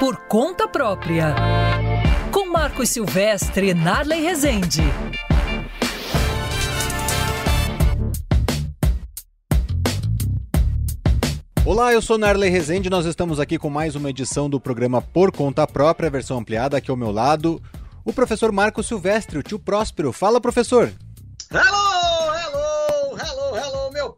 Por conta própria. Com Marcos Silvestre e Narley Rezende. Olá, eu sou Narley Rezende e nós estamos aqui com mais uma edição do programa Por Conta Própria, versão ampliada aqui ao meu lado. O professor Marcos Silvestre, o tio Próspero. Fala, professor! Alô.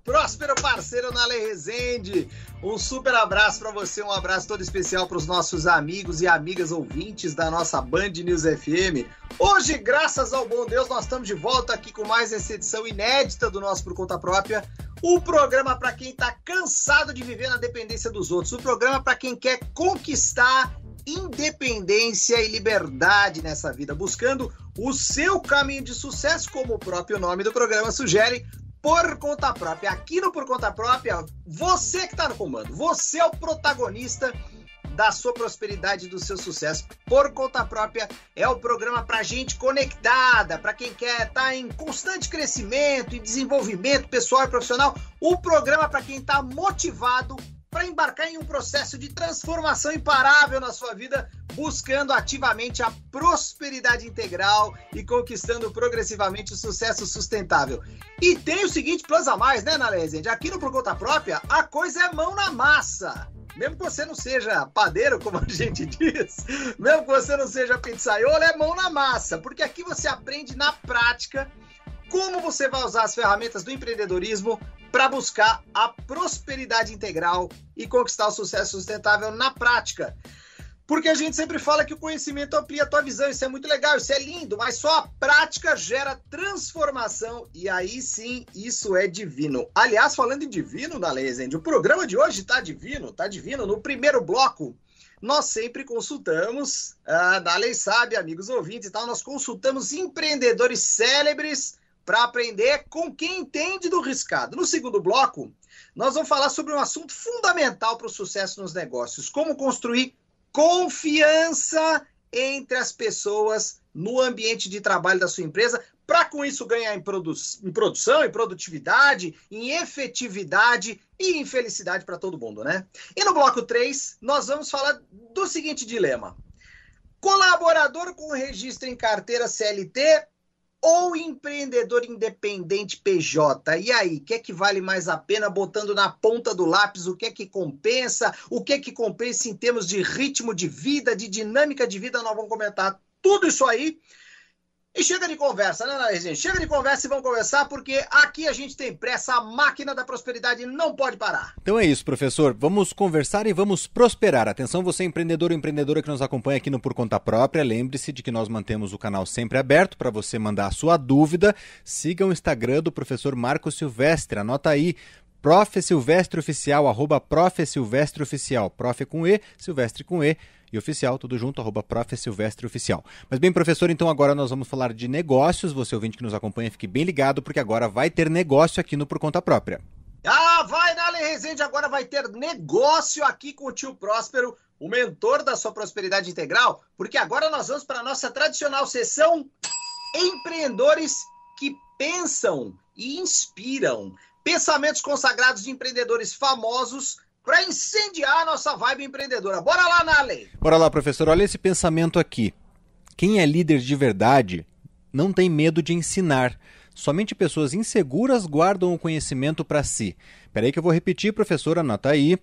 Próspero parceiro na Lei Resende. Um super abraço para você, um abraço todo especial para os nossos amigos e amigas ouvintes da nossa Band News FM. Hoje, graças ao bom Deus, nós estamos de volta aqui com mais essa edição inédita do nosso Por Conta Própria. O programa para quem está cansado de viver na dependência dos outros. O programa para quem quer conquistar independência e liberdade nessa vida, buscando o seu caminho de sucesso, como o próprio nome do programa sugere, por conta própria. Aqui no Por Conta Própria, você que está no comando, você é o protagonista da sua prosperidade, do seu sucesso. Por conta própria é o programa para gente conectada, para quem quer estar tá em constante crescimento e desenvolvimento pessoal e profissional. O programa para quem está motivado para embarcar em um processo de transformação imparável na sua vida buscando ativamente a prosperidade integral e conquistando progressivamente o sucesso sustentável. E tem o seguinte plus a mais, né, Nalezende? Aqui no Por Conta Própria, a coisa é mão na massa. Mesmo que você não seja padeiro, como a gente diz, mesmo que você não seja pizzaiolo, é mão na massa, porque aqui você aprende na prática como você vai usar as ferramentas do empreendedorismo para buscar a prosperidade integral e conquistar o sucesso sustentável na prática. Porque a gente sempre fala que o conhecimento amplia a tua visão, isso é muito legal, isso é lindo, mas só a prática gera transformação e aí sim isso é divino. Aliás, falando em divino, na o programa de hoje tá divino, tá divino. No primeiro bloco, nós sempre consultamos, a ah, Dalei Sabe, amigos ouvintes e tal, nós consultamos empreendedores célebres para aprender com quem entende do riscado. No segundo bloco, nós vamos falar sobre um assunto fundamental para o sucesso nos negócios: como construir confiança entre as pessoas no ambiente de trabalho da sua empresa, para com isso ganhar em, produ em produção, em produtividade, em efetividade e em felicidade para todo mundo, né? E no bloco 3, nós vamos falar do seguinte dilema: colaborador com registro em carteira CLT ou empreendedor independente PJ? E aí, o que é que vale mais a pena botando na ponta do lápis? O que é que compensa? O que é que compensa em termos de ritmo de vida, de dinâmica de vida? Nós vamos comentar tudo isso aí e chega de conversa, né, gente? Chega de conversa e vamos conversar, porque aqui a gente tem pressa, a máquina da prosperidade não pode parar. Então é isso, professor. Vamos conversar e vamos prosperar. Atenção, você empreendedor ou empreendedora que nos acompanha aqui no Por Conta Própria. Lembre-se de que nós mantemos o canal sempre aberto para você mandar a sua dúvida. Siga o Instagram do professor Marco Silvestre. Anota aí, Prof. Silvestre Oficial, arroba Prof. Silvestre Oficial. Prof. com E, Silvestre com E e oficial, tudo junto, arroba prof. Silvestre Oficial. Mas bem, professor, então agora nós vamos falar de negócios. Você ouvinte que nos acompanha, fique bem ligado, porque agora vai ter negócio aqui no Por Conta Própria. Ah, vai, Nali Rezende, agora vai ter negócio aqui com o tio Próspero, o mentor da sua prosperidade integral, porque agora nós vamos para a nossa tradicional sessão Empreendedores que pensam e inspiram. Pensamentos consagrados de empreendedores famosos para incendiar a nossa vibe empreendedora. Bora lá, Nale! Bora lá, professor. Olha esse pensamento aqui. Quem é líder de verdade não tem medo de ensinar. Somente pessoas inseguras guardam o conhecimento para si. aí, que eu vou repetir, professor, anota aí.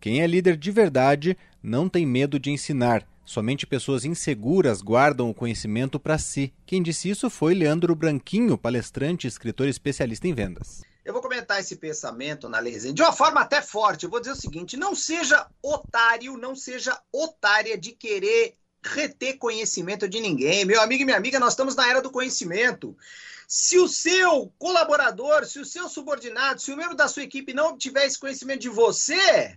Quem é líder de verdade não tem medo de ensinar. Somente pessoas inseguras guardam o conhecimento para si. Quem disse isso foi Leandro Branquinho, palestrante e escritor especialista em vendas. Eu vou comentar esse pensamento na Lei de uma forma até forte. Eu vou dizer o seguinte: não seja otário, não seja otária de querer reter conhecimento de ninguém. Meu amigo e minha amiga, nós estamos na era do conhecimento. Se o seu colaborador, se o seu subordinado, se o membro da sua equipe não obtiver esse conhecimento de você,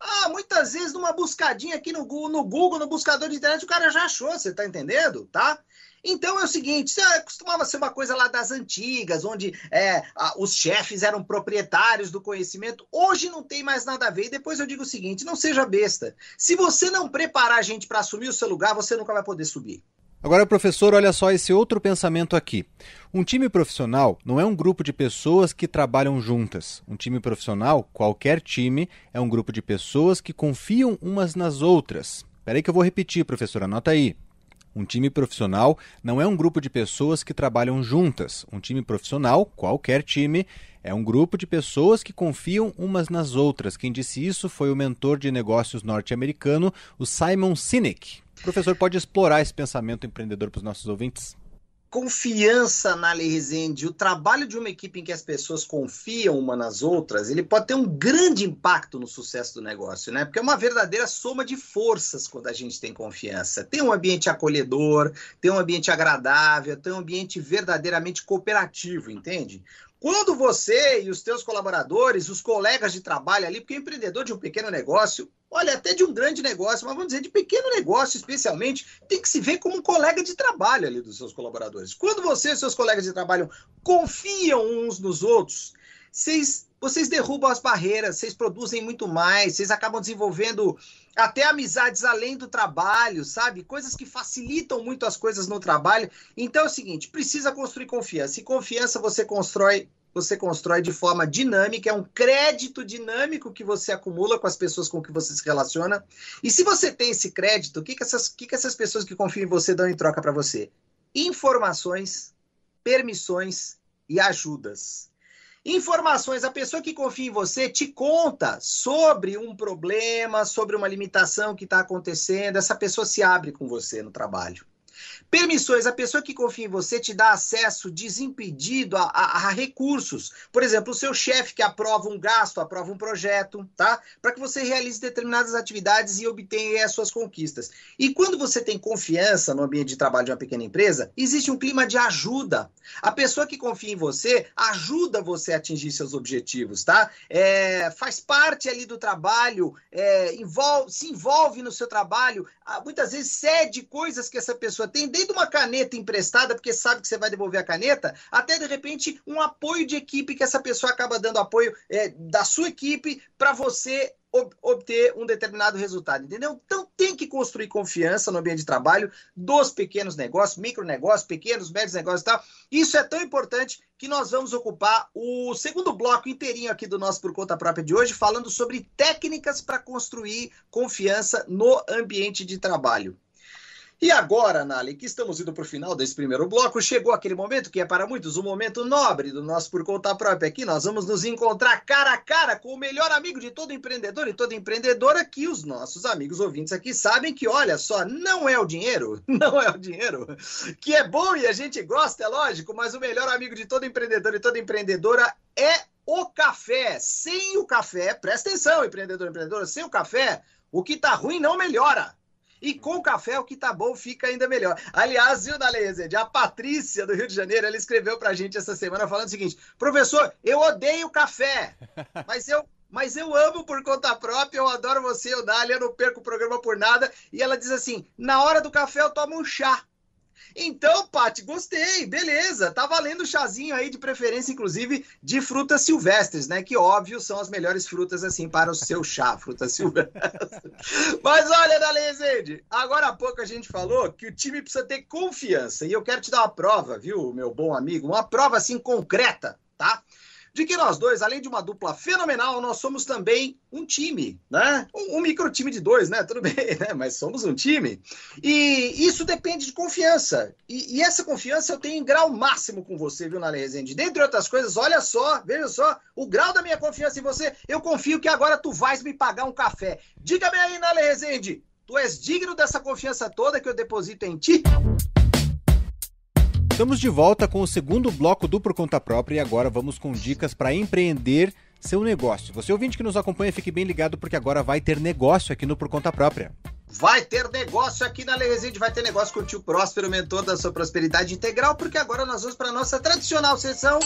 ah, muitas vezes numa buscadinha aqui no Google, no, Google, no buscador de internet, o cara já achou, você está entendendo, tá? Então é o seguinte, isso é, costumava ser uma coisa lá das antigas, onde é, os chefes eram proprietários do conhecimento. Hoje não tem mais nada a ver. E depois eu digo o seguinte, não seja besta. Se você não preparar a gente para assumir o seu lugar, você nunca vai poder subir. Agora, professor, olha só esse outro pensamento aqui. Um time profissional não é um grupo de pessoas que trabalham juntas. Um time profissional, qualquer time, é um grupo de pessoas que confiam umas nas outras. Peraí que eu vou repetir, professor, anota aí. Um time profissional não é um grupo de pessoas que trabalham juntas. Um time profissional, qualquer time, é um grupo de pessoas que confiam umas nas outras. Quem disse isso foi o mentor de negócios norte-americano, o Simon Sinek. O professor pode explorar esse pensamento empreendedor para os nossos ouvintes? confiança na Lei Rezende, o trabalho de uma equipe em que as pessoas confiam uma nas outras, ele pode ter um grande impacto no sucesso do negócio, né? Porque é uma verdadeira soma de forças quando a gente tem confiança. Tem um ambiente acolhedor, tem um ambiente agradável, tem um ambiente verdadeiramente cooperativo, entende? Quando você e os teus colaboradores, os colegas de trabalho ali, porque o empreendedor de um pequeno negócio olha, até de um grande negócio, mas vamos dizer, de pequeno negócio especialmente, tem que se ver como um colega de trabalho ali dos seus colaboradores. Quando você e seus colegas de trabalho confiam uns nos outros, vocês, vocês derrubam as barreiras, vocês produzem muito mais, vocês acabam desenvolvendo até amizades além do trabalho, sabe? Coisas que facilitam muito as coisas no trabalho. Então é o seguinte, precisa construir confiança. E confiança você constrói você constrói de forma dinâmica, é um crédito dinâmico que você acumula com as pessoas com que você se relaciona. E se você tem esse crédito, o que, que, essas, que, que essas pessoas que confiam em você dão em troca para você? Informações, permissões e ajudas. Informações, a pessoa que confia em você te conta sobre um problema, sobre uma limitação que está acontecendo, essa pessoa se abre com você no trabalho. Permissões, a pessoa que confia em você te dá acesso desimpedido a, a, a recursos. Por exemplo, o seu chefe que aprova um gasto, aprova um projeto, tá? Para que você realize determinadas atividades e obtenha as suas conquistas. E quando você tem confiança no ambiente de trabalho de uma pequena empresa, existe um clima de ajuda. A pessoa que confia em você ajuda você a atingir seus objetivos, tá? É, faz parte ali do trabalho, é, envolve, se envolve no seu trabalho, ah, muitas vezes cede coisas que essa pessoa pessoa tem, desde uma caneta emprestada, porque sabe que você vai devolver a caneta, até de repente um apoio de equipe que essa pessoa acaba dando apoio é, da sua equipe para você obter um determinado resultado, entendeu? Então tem que construir confiança no ambiente de trabalho dos pequenos negócios, micronegócios, pequenos, médios negócios e tal. Isso é tão importante que nós vamos ocupar o segundo bloco inteirinho aqui do nosso Por Conta Própria de hoje, falando sobre técnicas para construir confiança no ambiente de trabalho. E agora, Nali, que estamos indo para o final desse primeiro bloco, chegou aquele momento que é para muitos um momento nobre do nosso Por Conta Própria aqui. Nós vamos nos encontrar cara a cara com o melhor amigo de todo empreendedor e toda empreendedora que os nossos amigos ouvintes aqui sabem que, olha só, não é o dinheiro, não é o dinheiro, que é bom e a gente gosta, é lógico, mas o melhor amigo de todo empreendedor e toda empreendedora é o café. Sem o café, presta atenção, empreendedor, empreendedora, sem o café, o que está ruim não melhora. E com café, o que tá bom fica ainda melhor. Aliás, viu, Dalezende? A Patrícia do Rio de Janeiro, ela escreveu pra gente essa semana falando o seguinte: professor, eu odeio café, mas eu. Mas eu amo por conta própria, eu adoro você, eu Dália, eu não perco o programa por nada. E ela diz assim: na hora do café eu tomo um chá. Então, Pati, gostei, beleza. Tá valendo o chazinho aí, de preferência, inclusive, de frutas silvestres, né? Que, óbvio, são as melhores frutas, assim, para o seu chá, frutas silvestres. Mas olha, Dalezende, agora há pouco a gente falou que o time precisa ter confiança. E eu quero te dar uma prova, viu, meu bom amigo? Uma prova, assim, concreta, tá? Tá? de que nós dois, além de uma dupla fenomenal, nós somos também um time, né? Um, um micro time de dois, né? Tudo bem, né? Mas somos um time. E isso depende de confiança. E, e essa confiança eu tenho em grau máximo com você, viu, Nale Rezende? Dentre outras coisas, olha só, veja só, o grau da minha confiança em você, eu confio que agora tu vais me pagar um café. Diga-me aí, Nale Rezende, tu és digno dessa confiança toda que eu deposito em ti? Estamos de volta com o segundo bloco do Por Conta Própria e agora vamos com dicas para empreender seu negócio. Você ouvinte que nos acompanha, fique bem ligado porque agora vai ter negócio aqui no Por Conta Própria. Vai ter negócio aqui na Lei vai ter negócio com o tio Próspero, mentor da sua prosperidade integral, porque agora nós vamos para a nossa tradicional sessão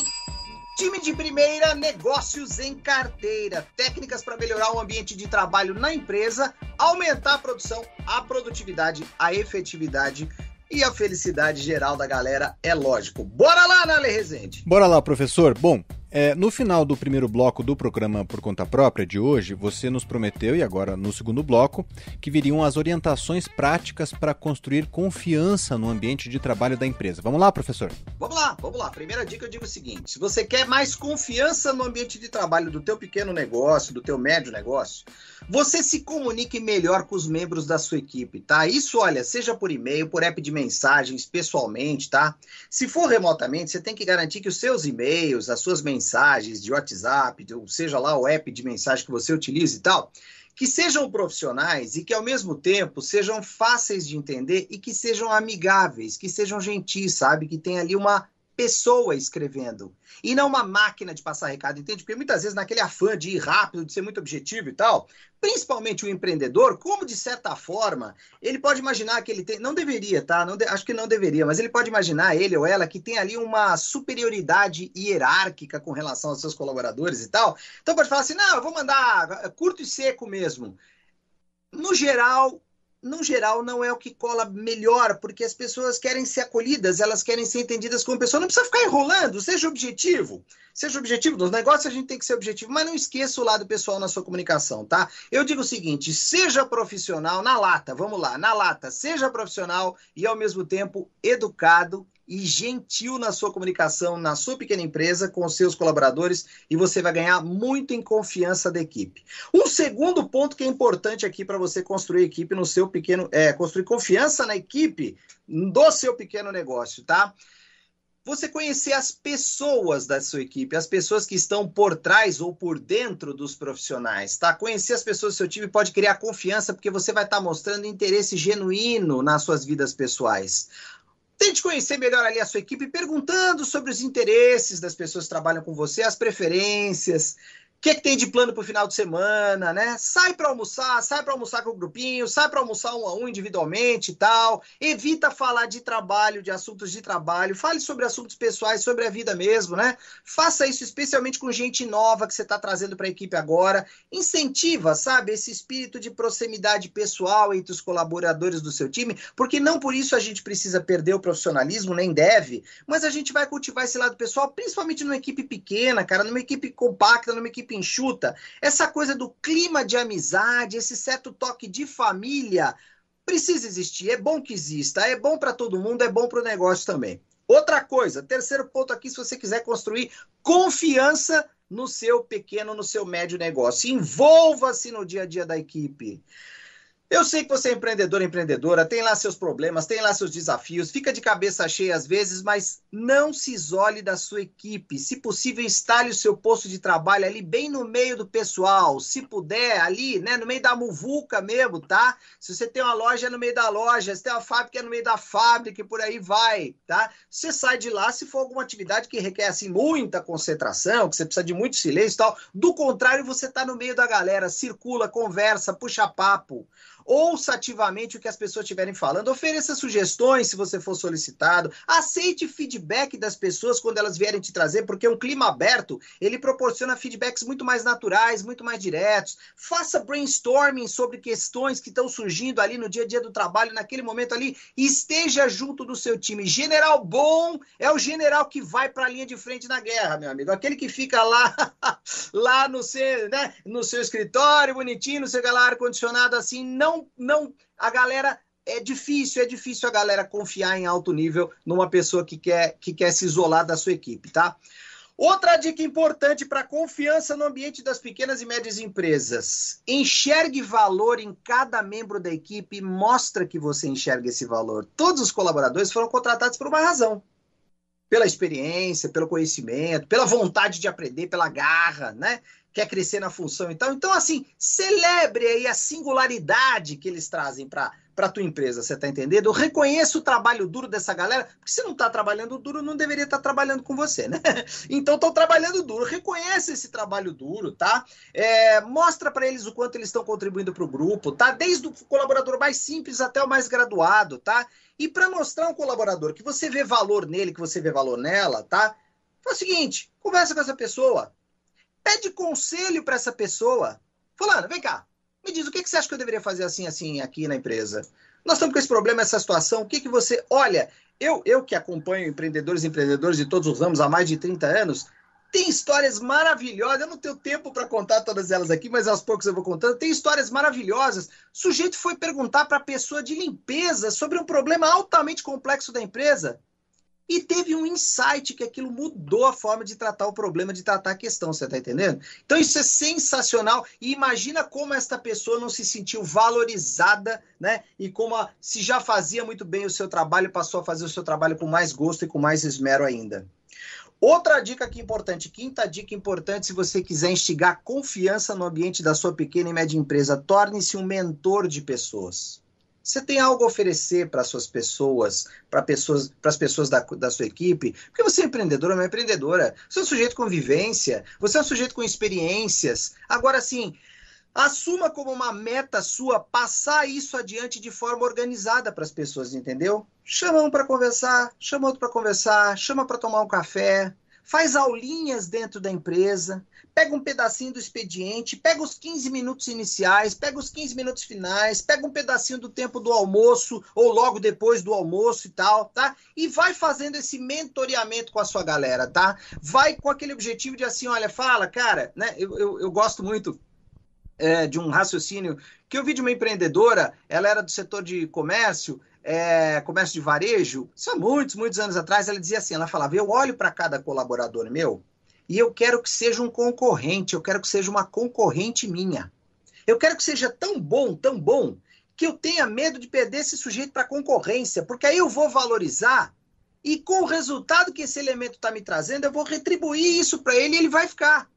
Time de primeira, negócios em carteira, técnicas para melhorar o ambiente de trabalho na empresa, aumentar a produção, a produtividade, a efetividade e a felicidade geral da galera, é lógico. Bora lá, Nale Rezende! Bora lá, professor. Bom, é, no final do primeiro bloco do programa Por Conta Própria de hoje, você nos prometeu, e agora no segundo bloco, que viriam as orientações práticas para construir confiança no ambiente de trabalho da empresa. Vamos lá, professor? Vamos lá, vamos lá. Primeira dica eu digo o seguinte: se você quer mais confiança no ambiente de trabalho do teu pequeno negócio, do teu médio negócio, você se comunique melhor com os membros da sua equipe, tá? Isso, olha, seja por e-mail, por app de mensagens, pessoalmente, tá? Se for remotamente, você tem que garantir que os seus e-mails, as suas mensagens, mensagens de WhatsApp, ou seja lá o app de mensagem que você utiliza e tal, que sejam profissionais e que ao mesmo tempo sejam fáceis de entender e que sejam amigáveis, que sejam gentis, sabe? Que tenha ali uma pessoa escrevendo e não uma máquina de passar recado, entende? Porque muitas vezes naquele afã de ir rápido, de ser muito objetivo e tal, principalmente o empreendedor, como de certa forma, ele pode imaginar que ele tem, não deveria, tá? Não de... acho que não deveria, mas ele pode imaginar ele ou ela que tem ali uma superioridade hierárquica com relação aos seus colaboradores e tal. Então pode falar assim: "Não, eu vou mandar curto e seco mesmo". No geral, no geral, não é o que cola melhor, porque as pessoas querem ser acolhidas, elas querem ser entendidas como pessoa. Não precisa ficar enrolando, seja objetivo. Seja objetivo nos negócios, a gente tem que ser objetivo, mas não esqueça o lado pessoal na sua comunicação, tá? Eu digo o seguinte: seja profissional na lata, vamos lá, na lata, seja profissional e ao mesmo tempo educado e gentil na sua comunicação na sua pequena empresa com os seus colaboradores e você vai ganhar muito em confiança da equipe. Um segundo ponto que é importante aqui para você construir equipe no seu pequeno, é, construir confiança na equipe do seu pequeno negócio, tá? você conhecer as pessoas da sua equipe, as pessoas que estão por trás ou por dentro dos profissionais, tá? Conhecer as pessoas do seu time pode criar confiança, porque você vai estar tá mostrando interesse genuíno nas suas vidas pessoais. Tente conhecer melhor ali a sua equipe, perguntando sobre os interesses das pessoas que trabalham com você, as preferências, o que, que, tem de plano para o final de semana, né? Sai para almoçar, sai para almoçar com o grupinho, sai para almoçar um a um individualmente e tal. Evita falar de trabalho, de assuntos de trabalho. Fale sobre assuntos pessoais, sobre a vida mesmo, né? Faça isso especialmente com gente nova que você está trazendo para a equipe agora. Incentiva, sabe, esse espírito de proximidade pessoal entre os colaboradores do seu time, porque não por isso a gente precisa perder o profissionalismo, nem deve, mas a gente vai cultivar esse lado pessoal, principalmente numa equipe pequena, cara, numa equipe compacta, numa equipe equipe enxuta, essa coisa do clima de amizade, esse certo toque de família, precisa existir. É bom que exista, é bom para todo mundo, é bom para o negócio também. Outra coisa, terceiro ponto aqui, se você quiser construir confiança no seu pequeno, no seu médio negócio, envolva-se no dia a dia da equipe. Eu sei que você é empreendedor, empreendedora, tem lá seus problemas, tem lá seus desafios, fica de cabeça cheia às vezes, mas não se isole da sua equipe. Se possível, instale o seu posto de trabalho ali bem no meio do pessoal, se puder, ali, né, no meio da muvuca mesmo, tá? Se você tem uma loja, é no meio da loja, se tem uma fábrica, é no meio da fábrica e por aí vai, tá? Você sai de lá se for alguma atividade que requer, assim, muita concentração, que você precisa de muito silêncio e tal. Do contrário, você tá no meio da galera, circula, conversa, puxa papo ouça ativamente o que as pessoas estiverem falando, ofereça sugestões se você for solicitado, aceite feedback das pessoas quando elas vierem te trazer, porque um clima aberto, ele proporciona feedbacks muito mais naturais, muito mais diretos. Faça brainstorming sobre questões que estão surgindo ali no dia a dia do trabalho, naquele momento ali, e esteja junto do seu time. General bom é o general que vai para a linha de frente na guerra, meu amigo. Aquele que fica lá lá no seu, né, no seu escritório, bonitinho, no seu ar condicionado assim, não não, a galera é difícil, é difícil a galera confiar em alto nível numa pessoa que quer, que quer se isolar da sua equipe, tá? Outra dica importante para confiança no ambiente das pequenas e médias empresas: enxergue valor em cada membro da equipe e mostra que você enxerga esse valor. Todos os colaboradores foram contratados por uma razão. Pela experiência, pelo conhecimento, pela vontade de aprender, pela garra, né? quer crescer na função e tal. Então, assim, celebre aí a singularidade que eles trazem para para tua empresa, você está entendendo? Eu reconheço o trabalho duro dessa galera, porque se não está trabalhando duro, não deveria estar tá trabalhando com você, né? Então estão trabalhando duro, reconhece esse trabalho duro, tá? É, mostra para eles o quanto eles estão contribuindo para o grupo, tá? Desde o colaborador mais simples até o mais graduado, tá? E para mostrar um colaborador que você vê valor nele, que você vê valor nela, tá? Faz o seguinte, conversa com essa pessoa, Pede conselho para essa pessoa. Fulano, vem cá. Me diz o que, que você acha que eu deveria fazer assim, assim, aqui na empresa? Nós estamos com esse problema, essa situação. O que, que você. Olha, eu, eu que acompanho empreendedores e empreendedores de todos os ramos há mais de 30 anos, tem histórias maravilhosas. Eu não tenho tempo para contar todas elas aqui, mas aos poucos eu vou contando. Tem histórias maravilhosas. O sujeito foi perguntar para a pessoa de limpeza sobre um problema altamente complexo da empresa e teve um insight que aquilo mudou a forma de tratar o problema, de tratar a questão, você está entendendo? Então isso é sensacional e imagina como esta pessoa não se sentiu valorizada, né? E como a, se já fazia muito bem o seu trabalho, passou a fazer o seu trabalho com mais gosto e com mais esmero ainda. Outra dica aqui importante, quinta dica importante, se você quiser instigar confiança no ambiente da sua pequena e média empresa, torne-se um mentor de pessoas. Você tem algo a oferecer para suas pessoas, para pessoas, as pessoas da, da, sua equipe? Porque você é empreendedor, não é empreendedora. Você é um sujeito com vivência, você é um sujeito com experiências. Agora sim, assuma como uma meta sua passar isso adiante de forma organizada para as pessoas, entendeu? Chama um para conversar, chama outro para conversar, chama para tomar um café, faz aulinhas dentro da empresa, pega um pedacinho do expediente, pega os 15 minutos iniciais, pega os 15 minutos finais, pega um pedacinho do tempo do almoço ou logo depois do almoço e tal, tá? E vai fazendo esse mentoreamento com a sua galera, tá? Vai com aquele objetivo de assim, olha, fala, cara, né? Eu, eu, eu gosto muito. É, de um raciocínio que eu vi de uma empreendedora, ela era do setor de comércio, é, comércio de varejo, isso há muitos, muitos anos atrás, ela dizia assim: ela falava, eu olho para cada colaborador meu e eu quero que seja um concorrente, eu quero que seja uma concorrente minha. Eu quero que seja tão bom, tão bom, que eu tenha medo de perder esse sujeito para concorrência, porque aí eu vou valorizar e com o resultado que esse elemento está me trazendo, eu vou retribuir isso para ele e ele vai ficar.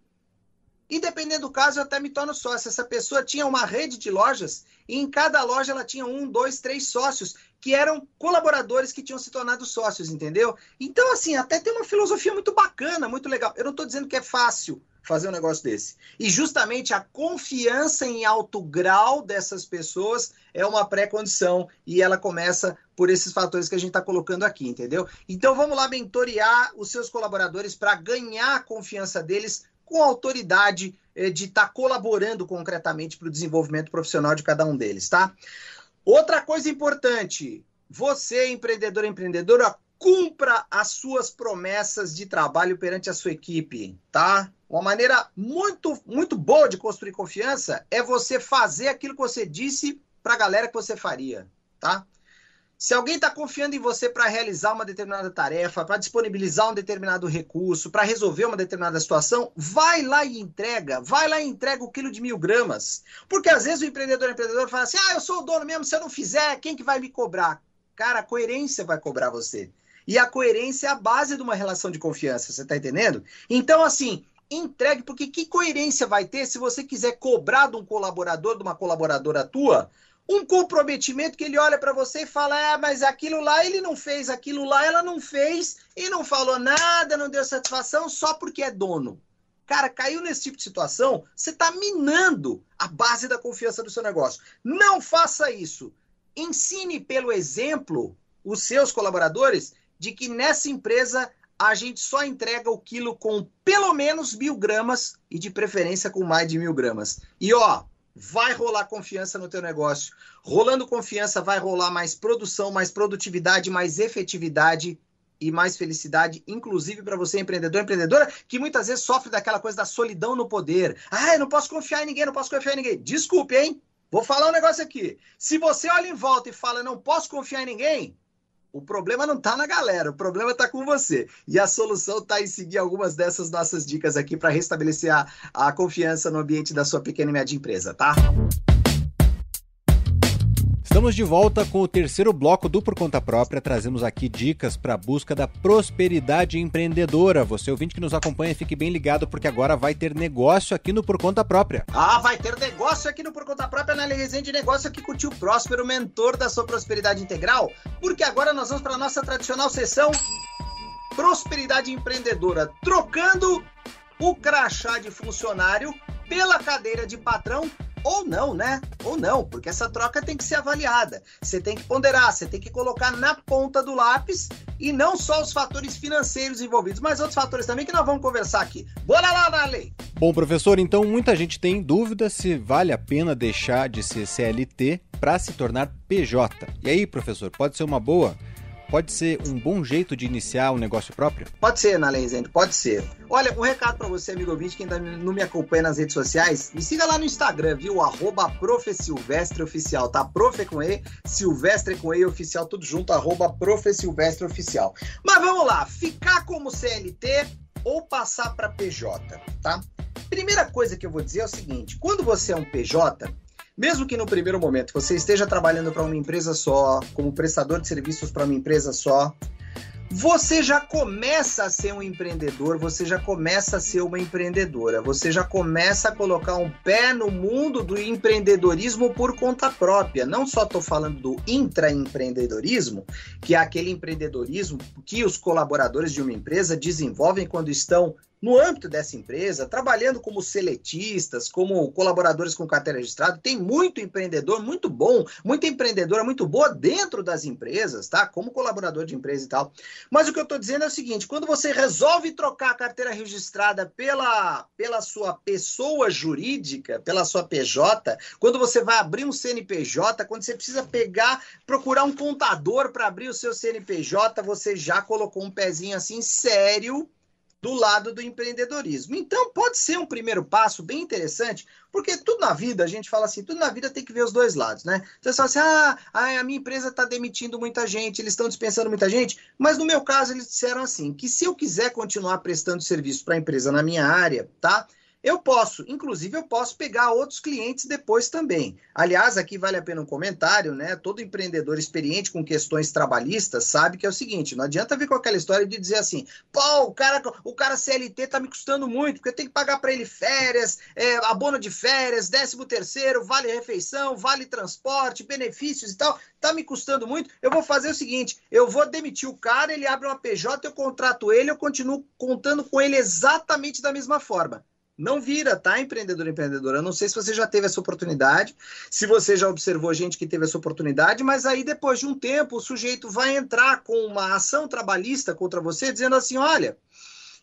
E dependendo do caso, eu até me torno sócio. Essa pessoa tinha uma rede de lojas e em cada loja ela tinha um, dois, três sócios que eram colaboradores que tinham se tornado sócios, entendeu? Então, assim, até tem uma filosofia muito bacana, muito legal. Eu não estou dizendo que é fácil fazer um negócio desse. E justamente a confiança em alto grau dessas pessoas é uma pré-condição e ela começa por esses fatores que a gente está colocando aqui, entendeu? Então vamos lá mentorear os seus colaboradores para ganhar a confiança deles com autoridade eh, de estar tá colaborando concretamente para o desenvolvimento profissional de cada um deles, tá? Outra coisa importante, você, empreendedor empreendedora, cumpra as suas promessas de trabalho perante a sua equipe, tá? Uma maneira muito, muito boa de construir confiança é você fazer aquilo que você disse para a galera que você faria, tá? Se alguém está confiando em você para realizar uma determinada tarefa, para disponibilizar um determinado recurso, para resolver uma determinada situação, vai lá e entrega. Vai lá e entrega o quilo de mil gramas. Porque às vezes o empreendedor o empreendedor fala assim: ah, eu sou o dono mesmo, se eu não fizer, quem que vai me cobrar? Cara, a coerência vai cobrar você. E a coerência é a base de uma relação de confiança, você está entendendo? Então, assim, entregue, porque que coerência vai ter se você quiser cobrar de um colaborador, de uma colaboradora tua, um comprometimento que ele olha para você e fala: ah, mas aquilo lá ele não fez, aquilo lá ela não fez e não falou nada, não deu satisfação só porque é dono. Cara, caiu nesse tipo de situação, você está minando a base da confiança do seu negócio. Não faça isso. Ensine pelo exemplo os seus colaboradores de que nessa empresa a gente só entrega o quilo com pelo menos mil gramas e de preferência com mais de mil gramas. E ó, vai rolar confiança no teu negócio. Rolando confiança vai rolar mais produção, mais produtividade, mais efetividade e mais felicidade, inclusive para você empreendedor, empreendedora, que muitas vezes sofre daquela coisa da solidão no poder. Ah, eu não posso confiar em ninguém, não posso confiar em ninguém. Desculpe, hein? Vou falar um negócio aqui. Se você olha em volta e fala, não posso confiar em ninguém, o problema não está na galera, o problema está com você. E a solução está em seguir algumas dessas nossas dicas aqui para restabelecer a, a confiança no ambiente da sua pequena e média empresa, tá? Estamos de volta com o terceiro bloco do Por Conta Própria. Trazemos aqui dicas para a busca da prosperidade empreendedora. Você ouvinte que nos acompanha, fique bem ligado porque agora vai ter negócio aqui no Por Conta Própria. Ah, vai ter negócio aqui no Por Conta Própria na Resende Negócio aqui com o tio Próspero, mentor da sua prosperidade integral, porque agora nós vamos para nossa tradicional sessão Prosperidade Empreendedora, trocando o crachá de funcionário pela cadeira de patrão ou não, né? Ou não, porque essa troca tem que ser avaliada. Você tem que ponderar, você tem que colocar na ponta do lápis e não só os fatores financeiros envolvidos, mas outros fatores também que nós vamos conversar aqui. Bora lá, Darley! Bom, professor, então muita gente tem dúvida se vale a pena deixar de ser CLT para se tornar PJ. E aí, professor, pode ser uma boa? pode ser um bom jeito de iniciar um negócio próprio? Pode ser, na pode ser. Olha, um recado para você, amigo ouvinte, que ainda tá não me acompanha nas redes sociais, me siga lá no Instagram, viu? Arroba Oficial, tá? Profe com E, Silvestre com E Oficial, tudo junto, arroba Oficial. Mas vamos lá, ficar como CLT ou passar para PJ, tá? Primeira coisa que eu vou dizer é o seguinte: quando você é um PJ, mesmo que no primeiro momento você esteja trabalhando para uma empresa só, como prestador de serviços para uma empresa só, você já começa a ser um empreendedor, você já começa a ser uma empreendedora, você já começa a colocar um pé no mundo do empreendedorismo por conta própria. Não só estou falando do intraempreendedorismo, que é aquele empreendedorismo que os colaboradores de uma empresa desenvolvem quando estão no âmbito dessa empresa, trabalhando como seletistas, como colaboradores com carteira registrada, tem muito empreendedor muito bom, muita empreendedora muito boa dentro das empresas, tá? Como colaborador de empresa e tal. Mas o que eu estou dizendo é o seguinte: quando você resolve trocar a carteira registrada pela, pela sua pessoa jurídica, pela sua PJ, quando você vai abrir um CNPJ, quando você precisa pegar, procurar um contador para abrir o seu CNPJ, você já colocou um pezinho assim sério do lado do empreendedorismo. Então, pode ser um primeiro passo bem interessante, porque tudo na vida, a gente fala assim, tudo na vida tem que ver os dois lados, né? Então, você fala assim, ah, a minha empresa está demitindo muita gente, eles estão dispensando muita gente, mas no meu caso eles disseram assim, que se eu quiser continuar prestando serviço para a empresa na minha área, tá? Eu posso, inclusive, eu posso pegar outros clientes depois também. Aliás, aqui vale a pena um comentário, né? Todo empreendedor experiente com questões trabalhistas sabe que é o seguinte: não adianta vir com aquela história de dizer assim, pô, o cara, o cara CLT tá me custando muito, porque eu tenho que pagar para ele férias, é, abono de férias, décimo terceiro, vale refeição, vale transporte, benefícios e tal, tá me custando muito. Eu vou fazer o seguinte: eu vou demitir o cara, ele abre uma PJ, eu contrato ele, eu continuo contando com ele exatamente da mesma forma. Não vira, tá, empreendedor empreendedora? Eu não sei se você já teve essa oportunidade, se você já observou gente que teve essa oportunidade, mas aí depois de um tempo o sujeito vai entrar com uma ação trabalhista contra você, dizendo assim: olha,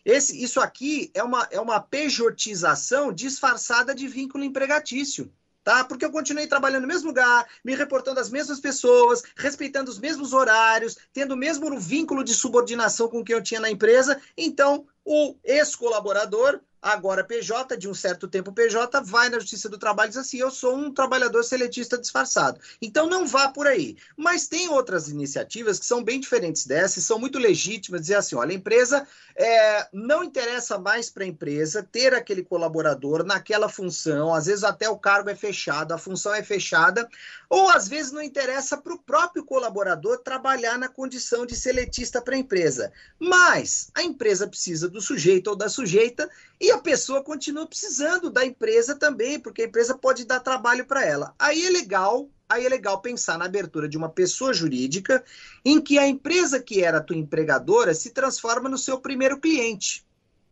esse, isso aqui é uma, é uma pejotização disfarçada de vínculo empregatício tá? Porque eu continuei trabalhando no mesmo lugar, me reportando às mesmas pessoas, respeitando os mesmos horários, tendo o mesmo vínculo de subordinação com quem eu tinha na empresa. Então, o ex-colaborador agora PJ, de um certo tempo PJ, vai na Justiça do Trabalho e diz assim: eu sou um trabalhador seletista disfarçado. Então não vá por aí. Mas tem outras iniciativas que são bem diferentes dessas, são muito legítimas, dizer assim: olha, a empresa é, não interessa mais para a empresa ter aquele colaborador naquela função, às vezes até o cargo é fechado, a função é fechada, ou às vezes não interessa para o próprio colaborador trabalhar na condição de seletista para a empresa. Mas a empresa precisa do sujeito ou da sujeita e e a pessoa continua precisando da empresa também, porque a empresa pode dar trabalho para ela. Aí é legal, aí é legal pensar na abertura de uma pessoa jurídica em que a empresa que era tua empregadora se transforma no seu primeiro cliente.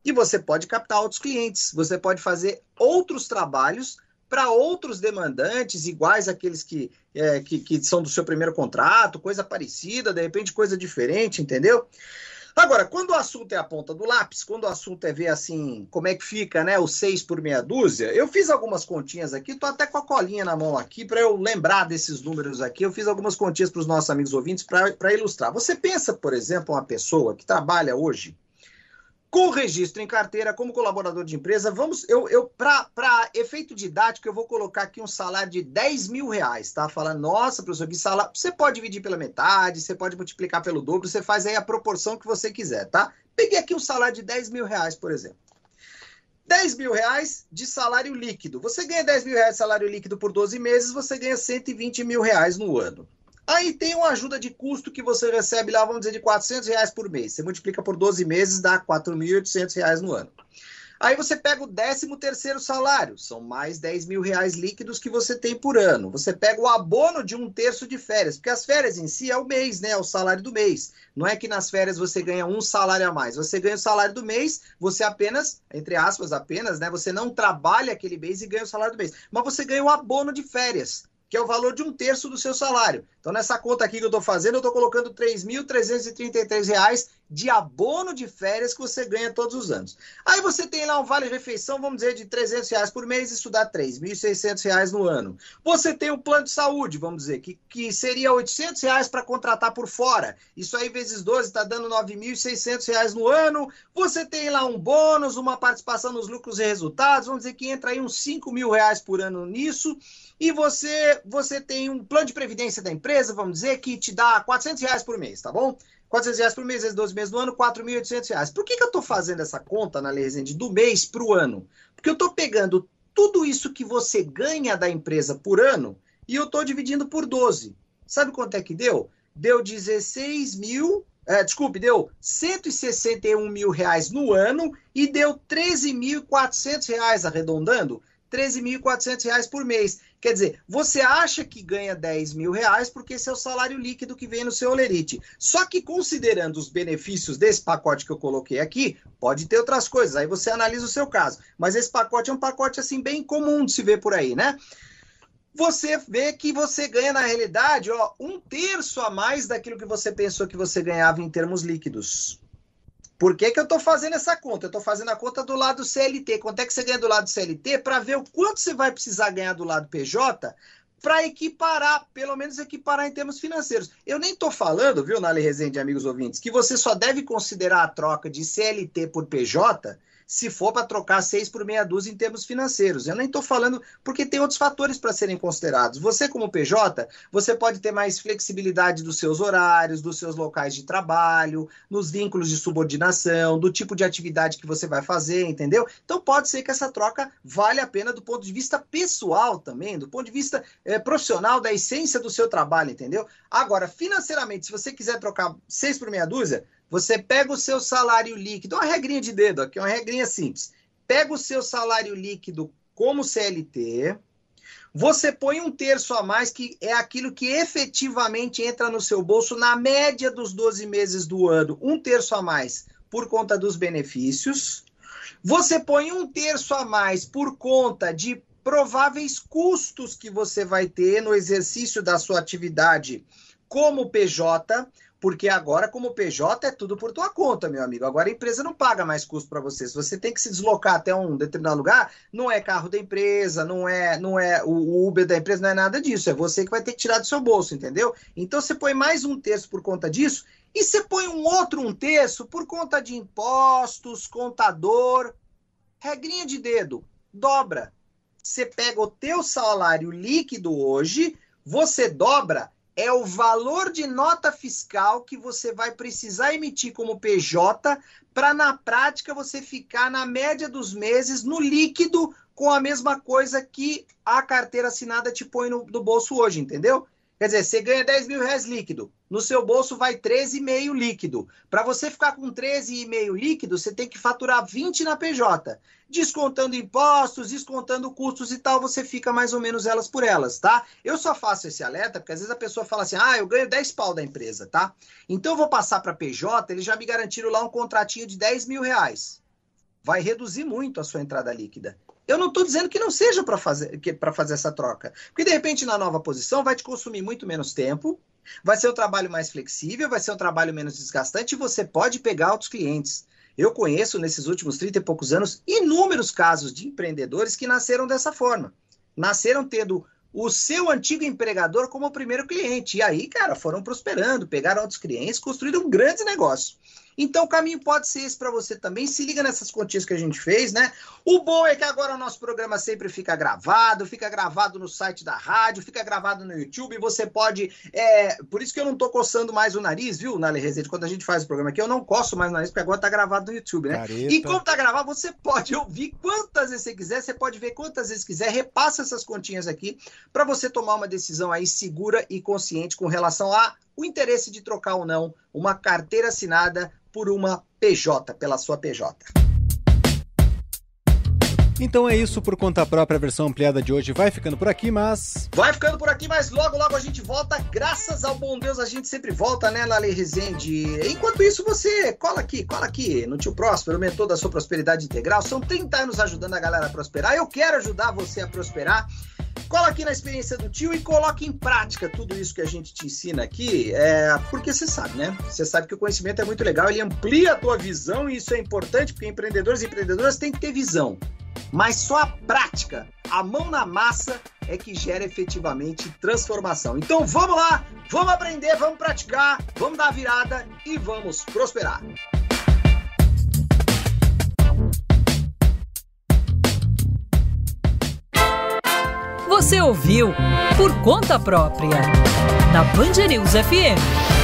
E você pode captar outros clientes, você pode fazer outros trabalhos para outros demandantes, iguais àqueles que, é, que, que são do seu primeiro contrato, coisa parecida, de repente coisa diferente, entendeu? Agora, quando o assunto é a ponta do lápis, quando o assunto é ver assim, como é que fica, né, o 6 por meia dúzia, eu fiz algumas continhas aqui, tô até com a colinha na mão aqui para eu lembrar desses números aqui. Eu fiz algumas continhas para os nossos amigos ouvintes para ilustrar. Você pensa, por exemplo, uma pessoa que trabalha hoje com registro em carteira como colaborador de empresa, vamos, eu, eu para efeito didático, eu vou colocar aqui um salário de 10 mil reais, tá? Falando, nossa, professor, que salário. Você pode dividir pela metade, você pode multiplicar pelo dobro, você faz aí a proporção que você quiser, tá? Peguei aqui um salário de 10 mil reais, por exemplo. 10 mil reais de salário líquido. Você ganha 10 mil reais de salário líquido por 12 meses, você ganha 120 mil reais no ano. Aí tem uma ajuda de custo que você recebe lá, vamos dizer, de 400 reais por mês. Você multiplica por 12 meses, dá 4.800 reais no ano. Aí você pega o 13 terceiro salário, são mais 10 mil reais líquidos que você tem por ano. Você pega o abono de um terço de férias, porque as férias em si é o mês, né? É o salário do mês. Não é que nas férias você ganha um salário a mais. Você ganha o salário do mês, você apenas, entre aspas, apenas, né? Você não trabalha aquele mês e ganha o salário do mês. Mas você ganha o abono de férias que é o valor de um terço do seu salário. Então, nessa conta aqui que eu estou fazendo, eu estou colocando R$ 3.333 de abono de férias que você ganha todos os anos. Aí você tem lá um vale-refeição, vamos dizer, de R$ reais por mês, isso dá R$ 3.600 no ano. Você tem um plano de saúde, vamos dizer, que, que seria R$ reais para contratar por fora. Isso aí vezes 12 está dando R$ 9.600 no ano. Você tem lá um bônus, uma participação nos lucros e resultados, vamos dizer que entra aí uns R$ 5.000 por ano nisso e você você tem um plano de previdência da empresa, vamos dizer, que te dá 400 reais por mês, tá bom? 400 reais por mês, vezes 12 meses do ano, 4.800 reais. Por que, que eu estou fazendo essa conta na Lei Resende do mês para o ano? Porque eu estou pegando tudo isso que você ganha da empresa por ano e eu estou dividindo por 12. Sabe quanto é que deu? Deu 16 mil é, desculpe, deu 161 mil reais no ano e deu 13.400 reais arredondando 13.400 reais por mês. Quer dizer, você acha que ganha 10 mil reais porque esse é o salário líquido que vem no seu olerite. Só que considerando os benefícios desse pacote que eu coloquei aqui, pode ter outras coisas, aí você analisa o seu caso. Mas esse pacote é um pacote assim bem comum de se ver por aí, né? Você vê que você ganha, na realidade, ó, um terço a mais daquilo que você pensou que você ganhava em termos líquidos. Por que, que eu estou fazendo essa conta? Eu estou fazendo a conta do lado CLT. Quanto é que você ganha do lado CLT para ver o quanto você vai precisar ganhar do lado PJ para equiparar, pelo menos equiparar em termos financeiros. Eu nem estou falando, viu, Nali Rezende, amigos ouvintes, que você só deve considerar a troca de CLT por PJ se for para trocar seis por meia dúzia em termos financeiros. Eu nem estou falando porque tem outros fatores para serem considerados. Você, como PJ, você pode ter mais flexibilidade dos seus horários, dos seus locais de trabalho, nos vínculos de subordinação, do tipo de atividade que você vai fazer, entendeu? Então pode ser que essa troca vale a pena do ponto de vista pessoal também, do ponto de vista é, profissional, da essência do seu trabalho, entendeu? Agora, financeiramente, se você quiser trocar seis por meia dúzia, você pega o seu salário líquido, uma regrinha de dedo aqui, uma regrinha simples. Pega o seu salário líquido como CLT, você põe um terço a mais, que é aquilo que efetivamente entra no seu bolso na média dos 12 meses do ano, um terço a mais por conta dos benefícios. Você põe um terço a mais por conta de prováveis custos que você vai ter no exercício da sua atividade como PJ, porque agora, como PJ, é tudo por tua conta, meu amigo. Agora a empresa não paga mais custo para você. Se você tem que se deslocar até um determinado lugar, não é carro da empresa, não é, não é o Uber da empresa, não é nada disso. É você que vai ter que tirar do seu bolso, entendeu? Então você põe mais um terço por conta disso e você põe um outro um terço por conta de impostos, contador. Regrinha de dedo, dobra. Você pega o teu salário líquido hoje, você dobra é o valor de nota fiscal que você vai precisar emitir como PJ para na prática você ficar na média dos meses no líquido com a mesma coisa que a carteira assinada te põe no, no bolso hoje, entendeu? Quer dizer, você ganha 10 mil reais líquido, no seu bolso vai 13,5 líquido. Para você ficar com 13,5 líquido, você tem que faturar 20 na PJ. Descontando impostos, descontando custos e tal, você fica mais ou menos elas por elas, tá? Eu só faço esse alerta porque às vezes a pessoa fala assim: ah, eu ganho 10 pau da empresa, tá? Então eu vou passar para PJ, eles já me garantiram lá um contratinho de 10 mil reais. Vai reduzir muito a sua entrada líquida. Eu não estou dizendo que não seja para fazer, fazer essa troca. Porque, de repente, na nova posição, vai te consumir muito menos tempo, vai ser um trabalho mais flexível, vai ser um trabalho menos desgastante e você pode pegar outros clientes. Eu conheço, nesses últimos 30 e poucos anos, inúmeros casos de empreendedores que nasceram dessa forma. Nasceram tendo o seu antigo empregador como primeiro cliente. E aí, cara, foram prosperando, pegaram outros clientes, construíram grandes negócios. Então o caminho pode ser esse para você também. Se liga nessas continhas que a gente fez, né? O bom é que agora o nosso programa sempre fica gravado, fica gravado no site da rádio, fica gravado no YouTube. Você pode. É... Por isso que eu não tô coçando mais o nariz, viu, Nale Rezende? Quando a gente faz o programa aqui, eu não coço mais o nariz, porque agora tá gravado no YouTube, né? Careta. E como tá gravado, você pode ouvir quantas vezes você quiser, você pode ver quantas vezes quiser. Repassa essas continhas aqui para você tomar uma decisão aí segura e consciente com relação a o interesse de trocar ou não uma carteira assinada por uma PJ, pela sua PJ. Então é isso por conta própria, a versão ampliada de hoje vai ficando por aqui, mas. Vai ficando por aqui, mas logo, logo a gente volta. Graças ao bom Deus, a gente sempre volta, né, Lale Rezende? Enquanto isso, você cola aqui, cola aqui no Tio Próspero, o mentor da sua prosperidade integral. São 30 anos ajudando a galera a prosperar. Eu quero ajudar você a prosperar cola aqui na experiência do tio e coloque em prática tudo isso que a gente te ensina aqui, é, porque você sabe, né? Você sabe que o conhecimento é muito legal, ele amplia a tua visão e isso é importante, porque empreendedores e empreendedoras têm que ter visão. Mas só a prática, a mão na massa, é que gera efetivamente transformação. Então vamos lá, vamos aprender, vamos praticar, vamos dar a virada e vamos prosperar. Você ouviu Por Conta Própria, na Band News FM.